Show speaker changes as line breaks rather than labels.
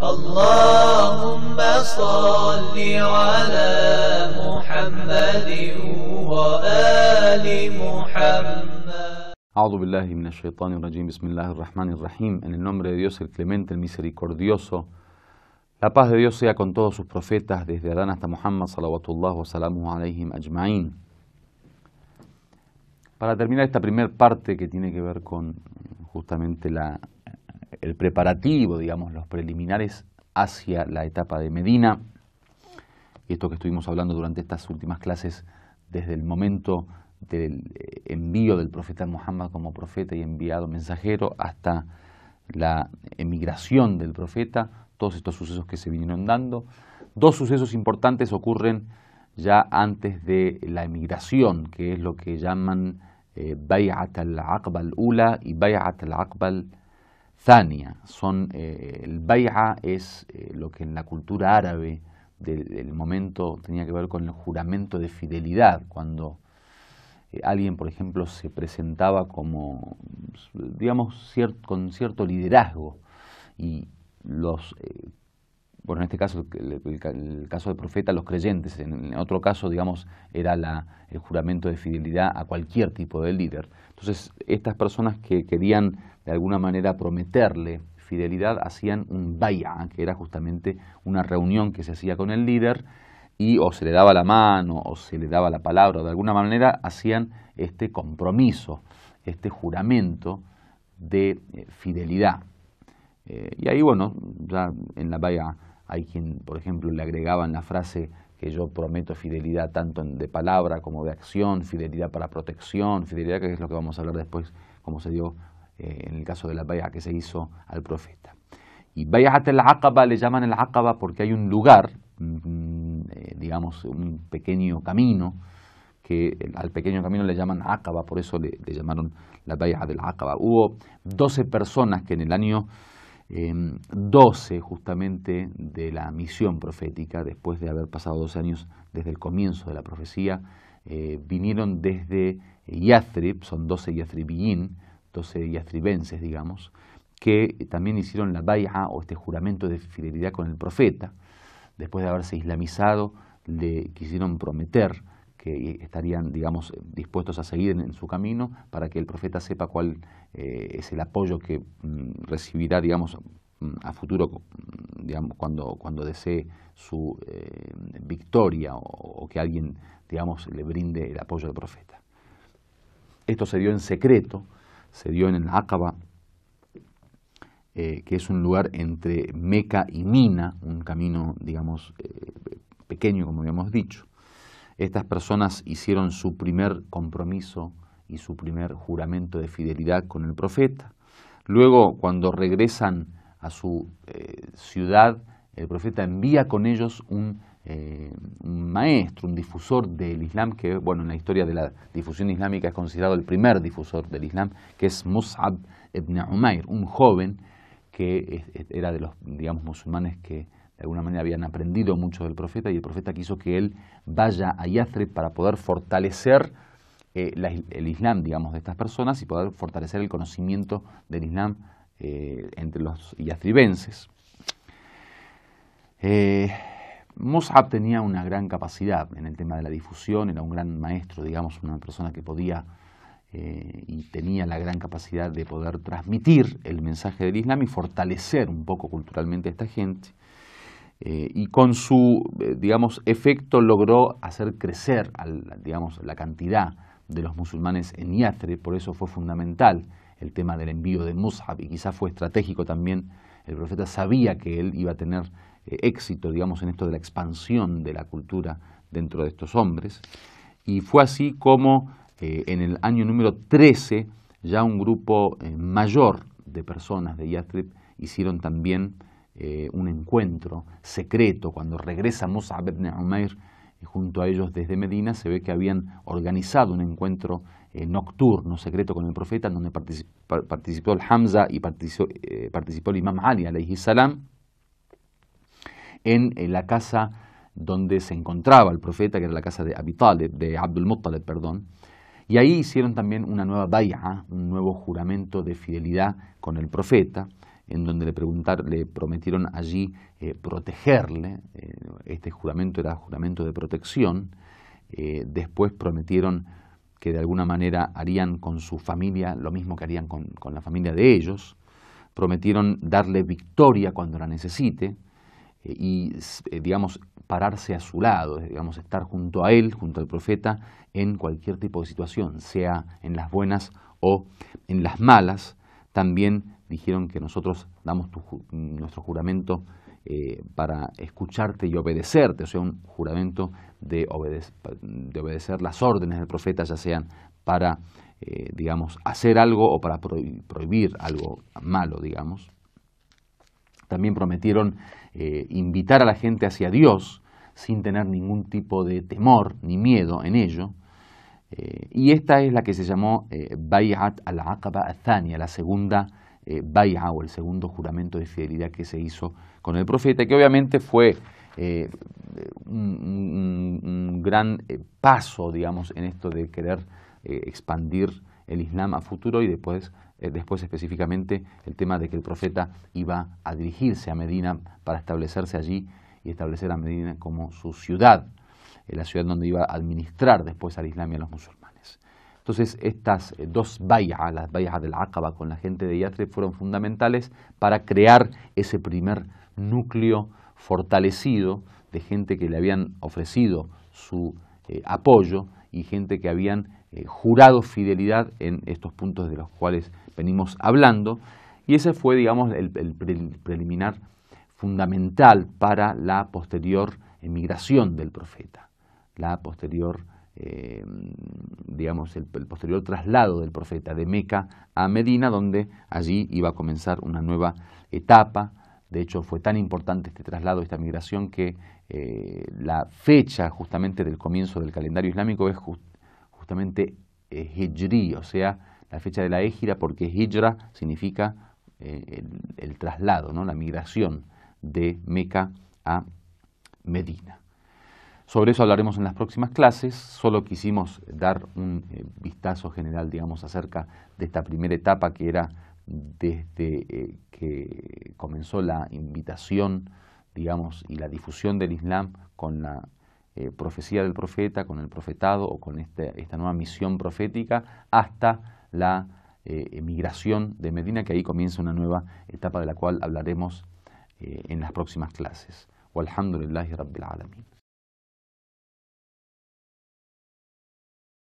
Allahumma salli على محمد وآل محمد أعوذ بالله من الشيطان الرجيم بسم الله En el nombre de Dios el clemente, el misericordioso La paz de Dios sea con todos sus profetas, desde Adán hasta Muhammad, salawatullahu salamu alayhim ajma'in. Para terminar esta primera parte que tiene que ver con justamente la el preparativo, digamos, los preliminares hacia la etapa de Medina. Esto que estuvimos hablando durante estas últimas clases, desde el momento del eh, envío del profeta Muhammad como profeta y enviado mensajero hasta la emigración del profeta, todos estos sucesos que se vinieron dando. Dos sucesos importantes ocurren ya antes de la emigración, que es lo que llaman eh, Bayat al-Aqbal Ula y Bayat al-Aqbal Zania, son, eh, el bay'a es eh, lo que en la cultura árabe del, momento tenía que ver con el juramento de fidelidad, cuando eh, alguien, por ejemplo, se presentaba como, digamos, con cierto liderazgo y los bueno, en este caso, el, caso del profeta, los creyentes, en, otro caso, digamos, era el juramento de fidelidad a cualquier tipo de líder. Entonces, estas personas que querían de alguna manera prometerle fidelidad hacían un bay'a, que era justamente una reunión que se hacía con el líder y o se le daba la mano o se le daba la palabra, o de alguna manera hacían este compromiso, este juramento de eh, fidelidad. Eh, y ahí, bueno, ya en la bay'a hay quien, por ejemplo, le agregaban la frase que yo prometo fidelidad tanto de palabra como de acción, fidelidad para protección, fidelidad que es lo que vamos a hablar después, como se dio eh, en el caso de la baya que se hizo al profeta. Y Bayat al-Aqaba le llaman el Aqaba porque hay un lugar, mm, mm, eh, digamos, un pequeño camino, que al pequeño camino le llaman Aqaba, por eso le, llamaron la Bayat del Aqaba. Hubo 12 personas que en el año Em, doce 12 justamente de la misión profética, después de haber pasado dos años desde el comienzo de la profecía, eh, vinieron desde Yathrib, son 12 Yathribiyin, 12 Yathribenses, digamos, que también hicieron la baya o este juramento de fidelidad con el profeta, después de haberse islamizado, le quisieron prometer estarían, digamos, dispuestos a seguir en, su camino para que el profeta sepa cuál eh, es el apoyo que mm, recibirá, digamos, mm, a futuro, mm, digamos, cuando, cuando desee su eh, victoria o, que alguien, digamos, le brinde el apoyo del profeta. Esto se dio en secreto, se dio en el Aqaba, eh, que es un lugar entre Meca y Mina, un camino, digamos, pequeño, como habíamos dicho. Estas personas hicieron su primer compromiso y su primer juramento de fidelidad con el profeta. Luego, cuando regresan a su eh, ciudad, el profeta envía con ellos eh, un, maestro, un difusor del Islam, que bueno, en la historia de la difusión islámica es considerado el primer difusor del Islam, que es Mus'ab ibn Umair, un joven que era de los, digamos, musulmanes que de alguna manera habían aprendido mucho del profeta y el profeta quiso que él vaya a Yathrib para poder fortalecer eh, el Islam, digamos, de estas personas y poder fortalecer el conocimiento del Islam eh, entre los yathribenses. Eh, tenía una gran capacidad en el tema de la difusión, era un gran maestro, digamos, una persona que podía eh, y tenía la gran capacidad de poder transmitir el mensaje del Islam y fortalecer un poco culturalmente a esta gente. Eh, y con su, eh, digamos, efecto logró hacer crecer, digamos, la cantidad de los musulmanes en Yathrib, por eso fue fundamental el tema del envío de Musab y quizás fue estratégico también, el profeta sabía que él iba a tener eh, éxito, digamos, en esto de la expansión de la cultura dentro de estos hombres, y fue así como en el año número 13 ya un grupo mayor de personas de Yathrib hicieron también eh, un encuentro secreto. Cuando regresa a ibn Umair eh, junto a ellos desde Medina, se ve que habían organizado un encuentro eh, nocturno, secreto con el profeta, en donde participó, el Hamza y participó, el Imam Ali, alayhi salam, en la casa donde se encontraba el profeta, que era la casa de de Abdul Muttalib, perdón. Y ahí hicieron también una nueva bay'a, un nuevo juramento de fidelidad con el profeta, en donde le, prometieron allí eh, protegerle, eh, este juramento era juramento de protección, eh, después prometieron que de alguna manera harían con su familia lo mismo que harían con, con la familia de ellos, prometieron darle victoria cuando la necesite y, digamos, pararse a su lado, digamos, estar junto a él, junto al profeta, en cualquier tipo de situación, sea en las buenas o en las malas, también dijeron que nosotros damos nuestro juramento eh, para escucharte y obedecerte, o sea, un juramento de, obedecer las órdenes del profeta, ya sean para, eh, digamos, hacer algo o para prohibir algo malo, digamos. También prometieron eh, invitar a la gente hacia Dios sin tener ningún tipo de temor ni miedo en ello. y esta es la que se llamó Bayat al-Aqaba al la segunda eh, el segundo juramento de fidelidad que se hizo con el profeta, que obviamente fue eh, un, gran eh, paso, digamos, en esto de querer eh, expandir el Islam a futuro y después, después específicamente el tema de que el profeta iba a dirigirse a Medina para establecerse allí y establecer a Medina como su ciudad, la ciudad donde iba a administrar después al Islam y a los musulmanes. Entonces, estas eh, dos bayas, las de la Aqaba con la gente de Yatre, fueron fundamentales para crear ese primer núcleo fortalecido de gente que le habían ofrecido su eh, apoyo y gente que habían eh, jurado fidelidad en estos puntos de los cuales venimos hablando. Y ese fue, digamos, el, el preliminar fundamental para la posterior emigración del profeta, la posterior eh, digamos, el, posterior traslado del profeta de Meca a Medina, donde allí iba a comenzar una nueva etapa. De hecho, fue tan importante este traslado, esta migración, que eh, la fecha justamente del comienzo del calendario islámico es justamente Hejri, eh, Hijri, o sea, la fecha de la égira, porque Hijra significa el, el, traslado, ¿no? la migración de Meca a Medina. Sobre eso hablaremos en las próximas clases, solo quisimos dar un eh, vistazo general, digamos, acerca de esta primera etapa que era desde eh, que comenzó la invitación, digamos, y la difusión del Islam con la eh, profecía del profeta, con el profetado o con este, esta nueva misión profética, hasta la emigración de Medina, que ahí comienza una nueva etapa de la cual hablaremos en las próximas clases. y Rabbil Alamin.